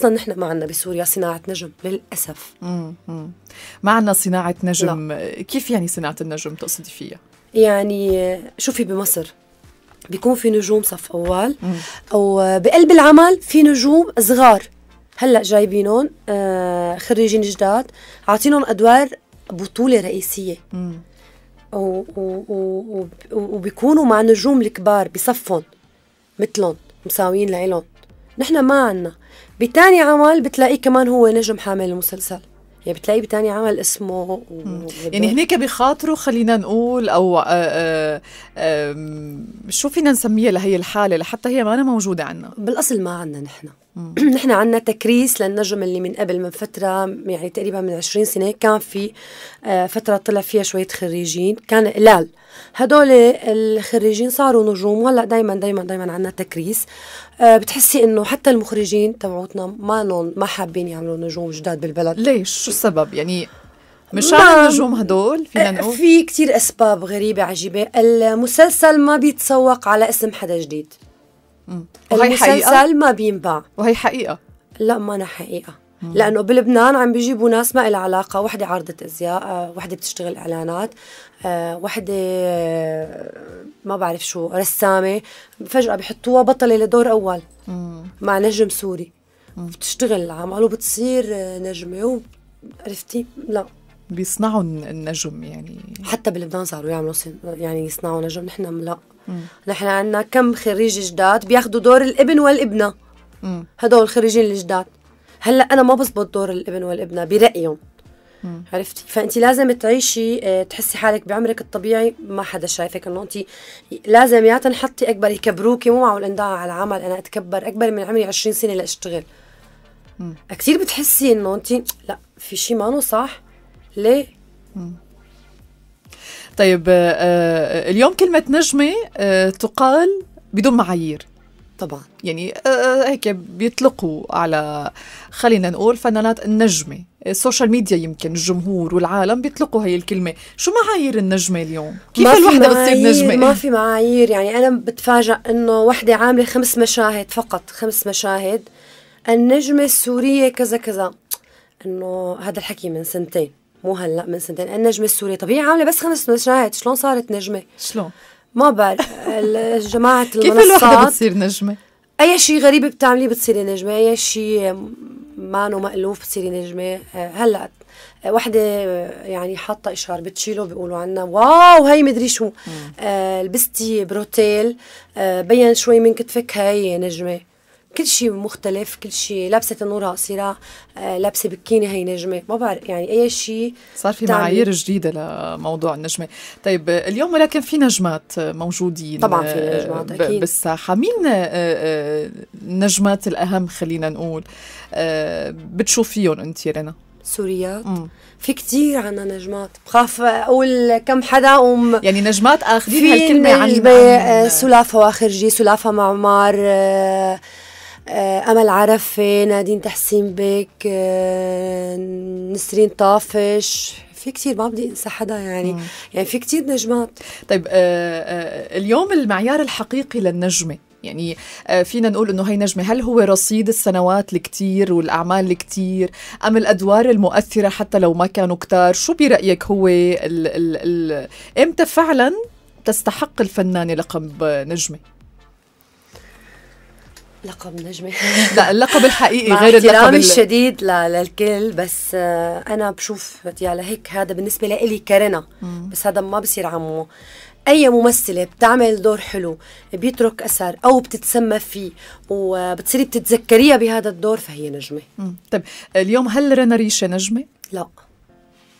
اصلا نحن ما عندنا بسوريا صناعه نجم للاسف ما عندنا صناعه نجم لا. نعم. كيف يعني صناعه النجم تقصدي فيها يعني شوفي بمصر بيكون في نجوم صف اول او بقلب العمل في نجوم صغار هلا جايبينهم آه، خريجين جداد عاطينهم ادوار بطوله رئيسيه و- و- و- وبيكونوا مع نجوم الكبار بصفهم مثلهم مساويين لإلهم نحن ما عنا بتاني عمل بتلاقيه كمان هو نجم حامل المسلسل يعني بتلاقيه بتاني عمل اسمه و... يعني هناك بخاطره خلينا نقول او آآ آه، آآ آه، شو فينا نسميها لهي الحاله لحتى هي ما أنا موجوده عنا بالاصل ما عنا نحن نحن عندنا تكريس للنجم اللي من قبل من فتره يعني تقريبا من 20 سنه كان في آه، فتره طلع فيها شويه خريجين كان قلال هدول الخريجين صاروا نجوم وهلا دائما دائما دائما عندنا تكريس آه، بتحسي انه حتى المخرجين تبعوتنا ما نون ما حابين يعملوا نجوم جداد بالبلد ليش شو السبب يعني مشان النجوم هدول فينا آه، نقول في كتير اسباب غريبه عجيبه المسلسل ما بيتسوق على اسم حدا جديد وهي حقيقة ما بينباع وهي حقيقة لا ما أنا حقيقة مم. لأنه بلبنان عم بيجيبوا ناس ما لها علاقة وحدة عارضة أزياء آه، وحدة بتشتغل إعلانات آه، وحدة آه، ما بعرف شو رسامة فجأة بحطوها بطلة لدور أول مم. مع نجم سوري مم. بتشتغل عمال وبتصير نجمة عرفتي لا بيصنعوا النجم يعني حتى بلبنان صاروا يعملوا يعني يصنعوا نجم نحن لا نحن عندنا كم خريج جداد بياخذوا دور الابن والابنه هدول الخريجين الجداد هلا انا ما بزبط دور الابن والابنه برايهم عرفتي فانت لازم تعيشي آه، تحسي حالك بعمرك الطبيعي ما حدا شايفك انه انت لازم يا تنحطي اكبر يكبروكي مو معقول اندعى على العمل انا اتكبر اكبر من عمري 20 سنه لاشتغل كثير بتحسي انه انت لا في شيء ما صح ليه؟ طيب آه، آه، اليوم كلمة نجمة آه، تقال بدون معايير طبعا يعني هيك بيطلقوا على خلينا نقول فنانات النجمة السوشيال ميديا يمكن الجمهور والعالم بيطلقوا هي الكلمة شو معايير النجمة اليوم كيف الوحدة بتصير نجمة ما في معايير يعني أنا بتفاجأ إنه وحدة عاملة خمس مشاهد فقط خمس مشاهد النجمة السورية كذا كذا إنه هذا الحكي من سنتين مو هلا من سنتين النجمه السوريه طبيعي عامله بس خمس نجمات شلون صارت نجمه شلون ما بعرف جماعه المنصات كيف الوحده بتصير نجمه اي شيء غريب بتعمليه بتصيري نجمه اي شيء مانو مألوف بتصيري نجمه هلا وحدة يعني حاطة إشارة بتشيله بيقولوا عنا واو هي مدري شو آه لبستي بروتيل آه بين شوي من كتفك هي نجمة كل شيء مختلف كل شيء لابسه تنوره قصيره آه، لابسه بكيني هي نجمه ما بعرف يعني اي شيء صار في معايير جديده لموضوع النجمه طيب اليوم ولكن في نجمات موجودين طبعا في آه، نجمات اكيد بالساحه مين النجمات آه، الاهم خلينا نقول بتشوفيهم انت رنا سوريات مم. في كتير عنا نجمات بخاف اقول كم حدا وم يعني نجمات اخذين هالكلمه عن نجمه سلافه واخرجي سلافه معمار آه آه، أمل عرفة نادين تحسين بك آه، نسرين طافش في كتير ما بدي انسى حدا يعني مم. يعني في كتير نجمات طيب آه، اليوم المعيار الحقيقي للنجمه يعني فينا نقول انه هي نجمه هل هو رصيد السنوات الكتير والاعمال الكتير ام الادوار المؤثره حتى لو ما كانوا كتار شو برايك هو ال ال ال امتى فعلا تستحق الفنانه لقب نجمه لقب نجمة لا اللقب الحقيقي غير اللقب احترامي الشديد للكل بس آه، أنا بشوف يعني هيك هذا بالنسبة لإلي كرنا بس هذا ما بصير عمو اي ممثله بتعمل دور حلو بيترك اثر او بتتسمى فيه وبتصيري بتتذكريها بهذا الدور فهي نجمه طيب اليوم هل رنا ريشه نجمه لا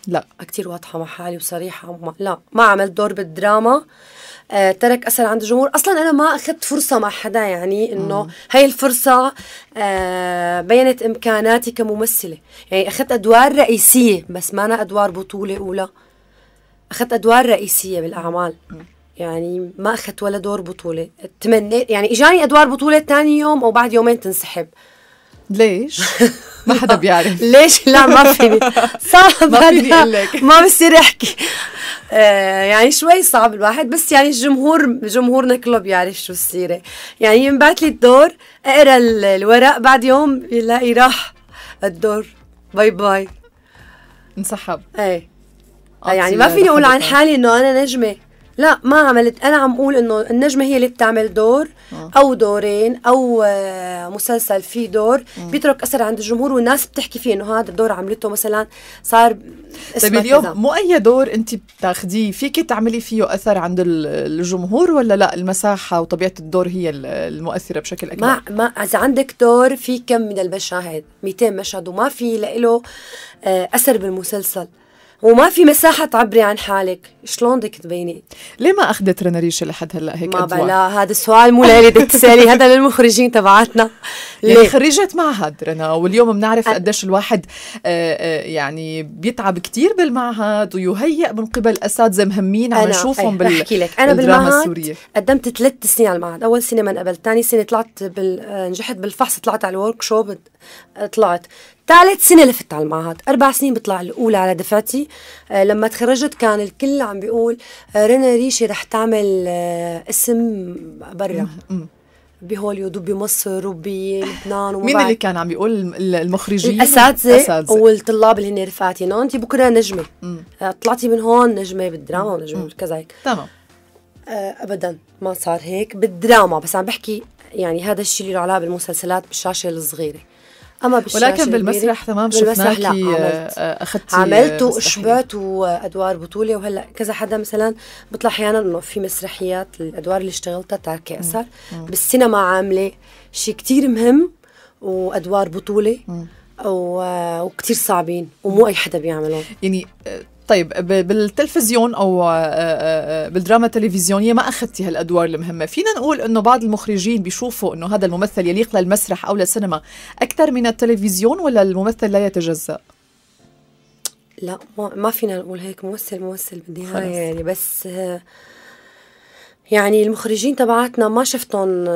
لا كثير واضحه مع حالي وصريحه لا ما عملت دور بالدراما آه، ترك اثر عند الجمهور اصلا انا ما اخذت فرصه مع حدا يعني انه هاي الفرصه آه، بينت امكاناتي كممثله يعني اخذت ادوار رئيسيه بس ما أنا ادوار بطوله اولى اخذت ادوار رئيسيه بالاعمال يعني ما اخذت ولا دور بطوله تمنيت يعني اجاني ادوار بطوله ثاني يوم او بعد يومين تنسحب ليش؟ ما حدا بيعرف ليش لا ما فيني صعب ما فيني اقول لك ما بصير احكي آه، يعني شوي صعب الواحد بس يعني الجمهور جمهورنا كله بيعرف شو السيره يعني ينبعت لي الدور اقرا الورق بعد يوم بيلاقي راح الدور باي باي انسحب ايه آه، يعني ما فيني اقول عن حالي انه انا نجمه لا ما عملت انا عم اقول انه النجمه هي اللي بتعمل دور آه. او دورين او آه، مسلسل فيه دور آه. بيترك اثر عند الجمهور والناس بتحكي فيه انه هذا الدور عملته مثلا صار طيب اليوم مو اي دور انت بتاخديه فيك تعملي فيه اثر عند الجمهور ولا لا المساحه وطبيعه الدور هي المؤثره بشكل اكبر ما ما اذا عندك دور في كم من المشاهد 200 مشهد وما في له اثر بالمسلسل وما في مساحة تعبري عن حالك شلون بدك تبيني ليه ما أخذت رنا ريشة لحد هلا هيك ما بلا هذا السؤال مو لالي بدك تسالي هذا للمخرجين تبعاتنا يعني ليه؟ يعني خريجة معهد رنا واليوم بنعرف أ... قديش الواحد آآ آه، آآ آه، يعني بيتعب كتير بالمعهد ويهيئ من قبل أساتذة مهمين عم نشوفهم بال... أحكي لك أنا بالمعهد السورية. قدمت ثلاث سنين على المعهد أول سنة ما انقبلت ثاني سنة طلعت بال... آه، نجحت بالفحص طلعت على الورك شوب طلعت ثالث سنة لفت على المعهد أربع سنين بطلع الأولى على دفعتي آه، لما تخرجت كان الكل عم بيقول آه، رنا ريشي رح تعمل آه، اسم برا بهوليود وبمصر وبلبنان مين اللي كان عم يقول المخرجين الاساتذه والطلاب اللي هن رفقاتي انه نعم، انت بكره نجمه طلعتي من هون نجمه بالدراما ونجمه كذا هيك تمام ابدا ما صار هيك بالدراما بس عم بحكي يعني هذا الشيء اللي له علاقه بالمسلسلات بالشاشه الصغيره اما بالشاشه ولكن بالمسرح تمام بالمسرح لا عملت آه، اخذتي عملت آه، وشبعت وادوار بطوله وهلا كذا حدا مثلا بطلع احيانا انه في مسرحيات الادوار اللي اشتغلتها تاركه اثر بالسينما عامله شيء كتير مهم وادوار بطوله وكتير صعبين ومو اي حدا بيعملهم يعني آه، طيب بالتلفزيون او آه، آه، آه، بالدراما التلفزيونيه ما اخذتي هالادوار المهمه فينا نقول انه بعض المخرجين بيشوفوا انه هذا الممثل يليق للمسرح او للسينما اكثر من التلفزيون ولا الممثل لا يتجزا لا ما فينا نقول هيك ممثل ممثل بالنهايه يعني بس يعني المخرجين تبعاتنا ما شفتهم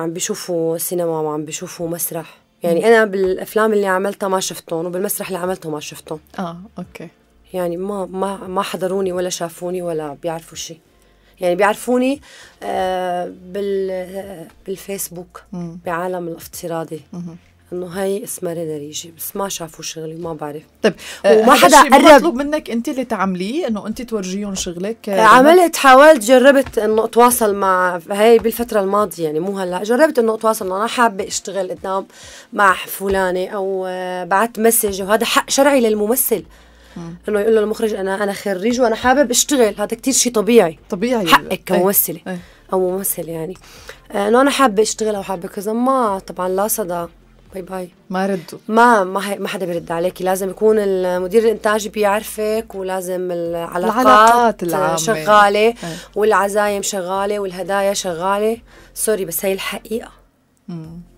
عم بيشوفوا سينما وعم بيشوفوا مسرح يعني انا بالافلام اللي عملتها ما شفتهم وبالمسرح اللي عملته ما شفتهم اه اوكي يعني ما ما ما حضروني ولا شافوني ولا بيعرفوا شيء يعني بيعرفوني آه، بال بالفيسبوك بعالم الافتراضي انه هي اسمها رنا ريجي بس ما شافوا شغلي ما بعرف طيب وما آه، حدا قرب مطلوب منك انت اللي تعمليه انه انت تورجيهم شغلك آه، عملت حاولت جربت انه اتواصل مع هي بالفتره الماضيه يعني مو هلا جربت انه اتواصل انه انا حابه اشتغل قدام مع فلانه او بعت مسج وهذا حق شرعي للممثل آه. انه يقول للمخرج انا انا خريج وانا حابب اشتغل هذا كتير شيء طبيعي طبيعي يعني. حقك إيه. كممثله ايه. او ممثل يعني آه، انه انا حابه اشتغل او حابه كذا ما طبعا لا صدى باي باي ما ردوا ما ما, ما حدا بيرد عليكي لازم يكون المدير الانتاجي بيعرفك ولازم العلاقات, العلاقات العامة. شغاله ايه. والعزايم شغاله والهدايا شغاله سوري بس هي الحقيقه مم.